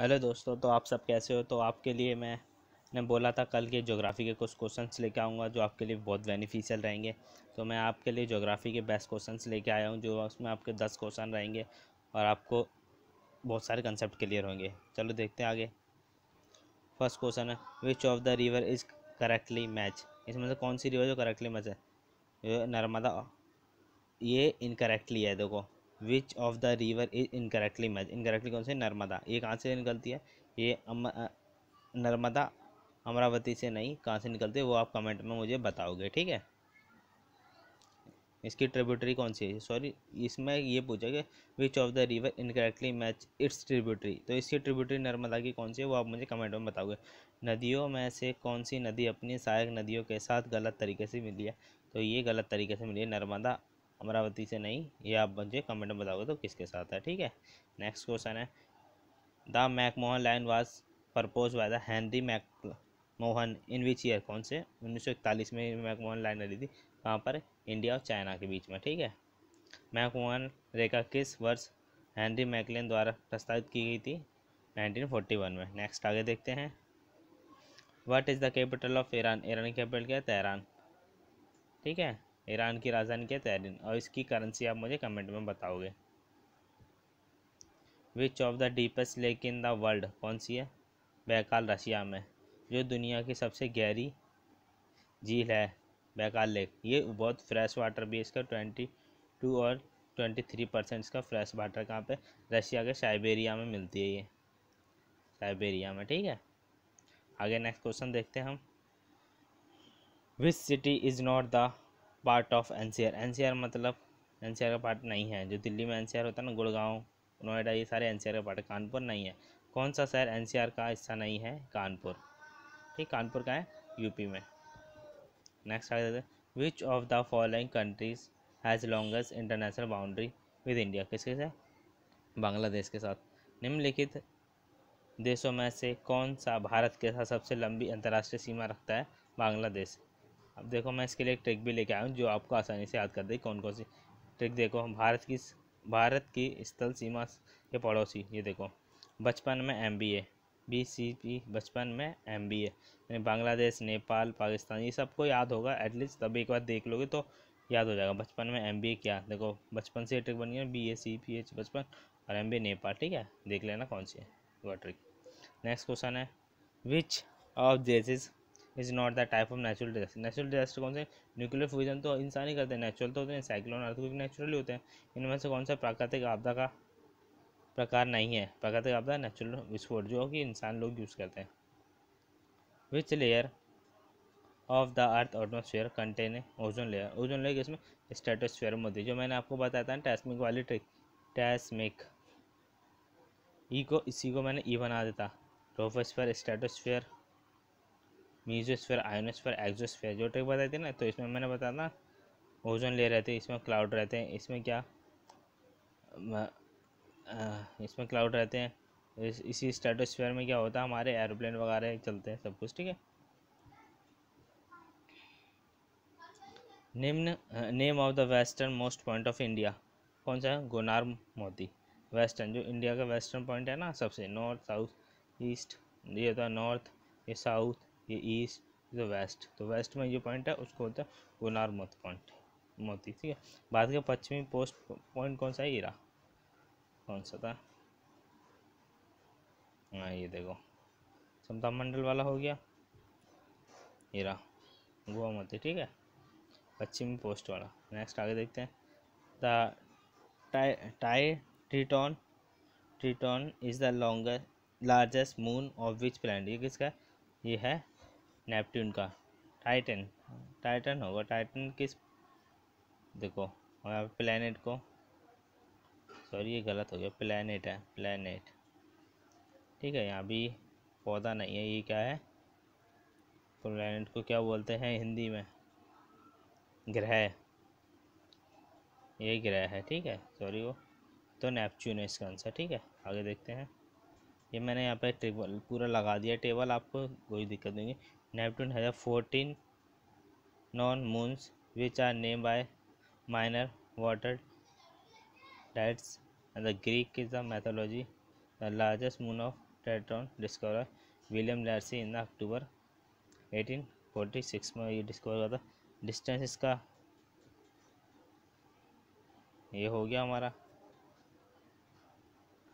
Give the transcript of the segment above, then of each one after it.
Hello दोस्तों तो आप सब कैसे हो तो आपके लिए मैं ने बोला था कल के जोग्राफ़ी के कुछ क्वेश्चंस लेके आऊँगा जो आपके लिए बहुत बेनिफिशियल रहेंगे तो मैं आपके लिए जोग्राफ़ी के बेस्ट क्वेश्चंस लेके आया हूँ जो उसमें आपके दस क्वेश्चन रहेंगे और आपको बहुत सारे कंसेप्ट क्लियर होंगे चलो देखते हैं आगे फर्स्ट क्वेश्चन है which of the river is correctly match इसमें से कौन सी रिवर जो करेक्टली मैच है नर्मदा ये इनकरेक्टली है देखो which of the river is incorrectly match incorrectly कौन से नर्मदा ये कहाँ से निकलती है ये अम, नर्मदा अमरावती से नहीं कहाँ से निकलती है वो आप कमेंट में मुझे बताओगे ठीक है इसकी ट्रिब्यूटरी कौन सी है सॉरी इसमें ये पूछा कि which of the river incorrectly match its tributary तो इसकी ट्रिब्यूटरी नर्मदा की कौन सी है वो आप मुझे कमेंट में बताओगे नदियों में से कौन सी नदी अपनी सहायक नदियों के साथ गलत तरीके से मिली है तो ये गलत तरीके से मिली है नर्मदा अमरावती से नहीं ये आप मुझे कमेंट में बताओगे तो किसके साथ है ठीक है नेक्स्ट क्वेश्चन है the McMahon line was propose by the Henry McMahon in which year कौन से उन्नीस में मैकमोहन लाइन रही थी कहाँ पर इंडिया और चाइना के बीच में ठीक है मैकमोहन रेखा किस वर्ष हैंनरी मैकलिन द्वारा प्रस्तावित की गई थी वन में नेक्स्ट आगे देखते हैं what is the capital of Iran Iran capital क्या है तेहरान ठीक है ईरान की राजधानी क्या तहरीन और इसकी करेंसी आप मुझे कमेंट में बताओगे which of the deepest lake in the world कौन सी है बैकाल रशिया में जो दुनिया की सबसे गहरी झील है बैकाल लेक ये बहुत फ्रेश वाटर भी इसका ट्वेंटी टू और ट्वेंटी थ्री परसेंट इसका फ्रेश वाटर कहाँ पे रशिया के साइबेरिया में मिलती है ये साइबेरिया में ठीक है आगे नेक्स्ट क्वेश्चन देखते हैं हम which city is not the part of N C मतलब एन का पार्ट नहीं है जो दिल्ली में एन होता है ना गुड़गांव नोएडा ये सारे एन का पार्ट है कानपुर नहीं है कौन सा शहर एन का हिस्सा नहीं है कानपुर ठीक कानपुर का है यूपी में नेक्स्ट आगे देते which of the following countries has longest international boundary with India किसके से बांग्लादेश के साथ निम्नलिखित देशों में से कौन सा भारत के साथ सबसे लंबी अंतर्राष्ट्रीय सीमा रखता है बांग्लादेश अब देखो मैं इसके लिए एक ट्रिक भी लेके आया हूँ जो आपको आसानी से याद कर दे कौन कौन सी ट्रिक देखो हम भारत की भारत की स्थल सीमा के पड़ोसी ये देखो बचपन में M B A B C P बचपन में एम बी ए यानी बांग्लादेश नेपाल पाकिस्तान ये सबको याद होगा एटलीस्ट तब एक बार देख लोगे तो याद हो जाएगा बचपन में एम बी ए क्या देखो बचपन से ट्रिक बनी है B A C P H बचपन और एम बी ए नेपाल ठीक है देख लेना कौन सी है वो ट्रिक नेक्स्ट क्वेश्चन है which of this is is not the type of natural disaster natural disaster कौन से न्यूक्लियर फ्यूजन तो इंसान ही करते हैं नेचुरल तो होते हैं साइक्लोन क्योंकि नेचुरली होते हैं इनमें से कौन सा प्राकृतिक आपदा का प्रकार नहीं है प्राकृतिक आपदा नेचुरल विस्फोट जो कि इंसान लोग यूज़ करते हैं which layer of the earth atmosphere contain ozone layer ozone layer इसमें स्टेटोस्फेयर में होती है जो मैंने आपको बताया था टैस्मिक वाली ट्रिक टैस्मिक ई को इसी को मैंने ई e बना देता troposphere stratosphere mesosphere ionosphere exosphere जो ट्रिक बताई थी ना तो इसमें मैंने बताया ना ओजोन ले रहते हैं इसमें क्लाउड रहते हैं इसमें क्या इसमें क्लाउड रहते हैं इस, इसी स्टेटोस्फेयर में क्या होता है हमारे एरोप्लेन वगैरह चलते हैं सब कुछ ठीक है निम्न name of the western most point of India कौन सा है गोनार मोती वेस्टर्न जो इंडिया का वेस्टर्न पॉइंट है ना सबसे नॉर्थ साउथ ईस्ट ये होता है नॉर्थ ये साउथ ये ईस्ट जो वेस्ट तो वेस्ट में जो पॉइंट है उसको होता है गुनार मोत पॉइंट मोती ठीक है भारत का पश्चिमी पोस्ट पॉइंट कौन सा है ईरा कौन सा था हाँ ये देखो समता मंडल वाला हो गया ईरा गोवा मोती ठीक है पश्चिमी पोस्ट वाला नेक्स्ट आगे देखते हैं द टाई टाई Triton is the longest largest moon of which planet ये किसका है ये है नेपट्टून का टाइटन टाइटन होगा टाइटन किस देखो यहाँ पे प्लानट को सॉरी ये गलत हो गया प्लानट है प्लानट ठीक है यहाँ भी पौधा नहीं है ये क्या है प्लानट को क्या बोलते हैं हिंदी में ग्रह ये ग्रह है ठीक है सॉरी वो तो नेपच्यून है इसका आंसर ठीक है आगे देखते हैं ये मैंने यहाँ पे टेबल पूरा लगा दिया टेबल आपको कोई दिक्कत नहीं Neptune has 14 known moons which are named by minor water tides and the Greek is the mythology. The largest moon of Teton discovered William Darcy in October 1846 में ये डिस्कवर हुआ था डिस्टेंस इसका ये हो गया हमारा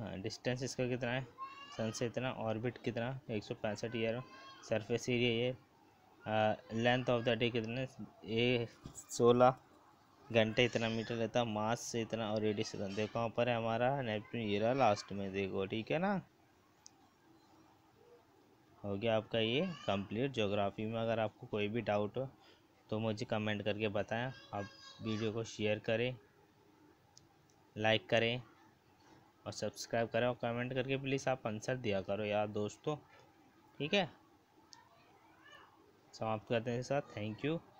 हाँ डिस्टेंस इसका कितना है सन से इतना ऑर्बिट कितना एक सौ पैंसठ ईयर सरफेस एरिया ये लेंथ ऑफ द डे कितने ए सोलह घंटे इतना मीटर रहता मास से इतना और रेडियस इतना देखो वहाँ पर है हमारा नेपट्टून ये रहा लास्ट में देखो ठीक है ना हो गया आपका ये कंप्लीट जोग्राफी में अगर आपको कोई भी डाउट हो तो मुझे कमेंट करके बताएं आप वीडियो को शेयर करें लाइक करें और सब्सक्राइब करें और कमेंट करके प्लीज़ आप आंसर दिया करो यार दोस्तों ठीक है समाप्त करते हैं साथ थैंक यू